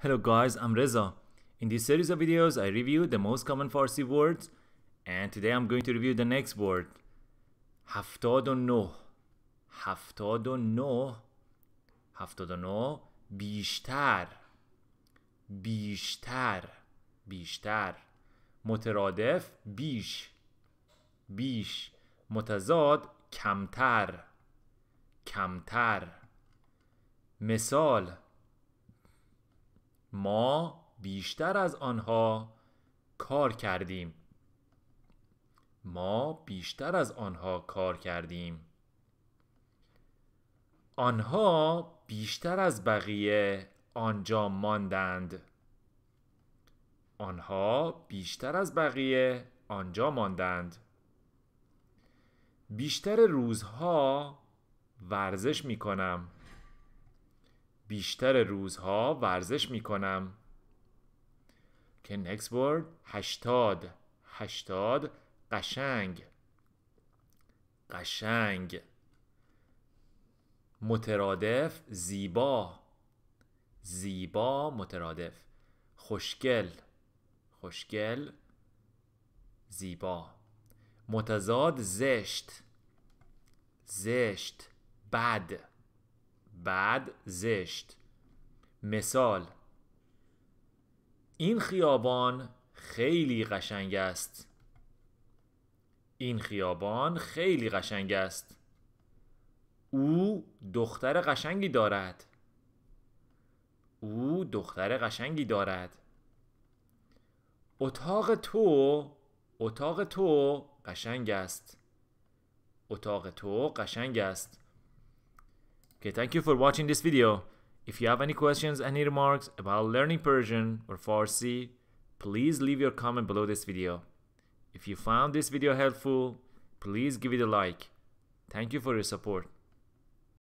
Hello guys, I'm Reza. In this series of videos, I review the most common Farsi words and today I'm going to review the next word. هفتاد هفتاد و نو هفتاد و نو بیشتر بیشتر بیشتر مترادف بیش بیش متضاد کمتر کمتر مثال ما بیشتر از آنها کار کردیم ما بیشتر از آنها کار کردیم آنها بیشتر از بقیه آنجا ماندند آنها بیشتر از بقیه آنجا ماندند بیشتر روزها ورزش می کنم بیشتر روزها ورزش می کنم که نکس ورد هشتاد هشتاد قشنگ قشنگ مترادف زیبا زیبا مترادف خوشگل خوشگل زیبا متضاد زشت زشت بد بعد زشت مثال این خیابان خیلی قشنگ است این خیابان خیلی قشنگ است او دختر قشنگی دارد او دختر قشنگی دارد اتاق تو اتاق تو قشنگ است اتاق تو قشنگ است Okay, thank you for watching this video. If you have any questions, any remarks about learning Persian or Farsi, please leave your comment below this video. If you found this video helpful, please give it a like. Thank you for your support.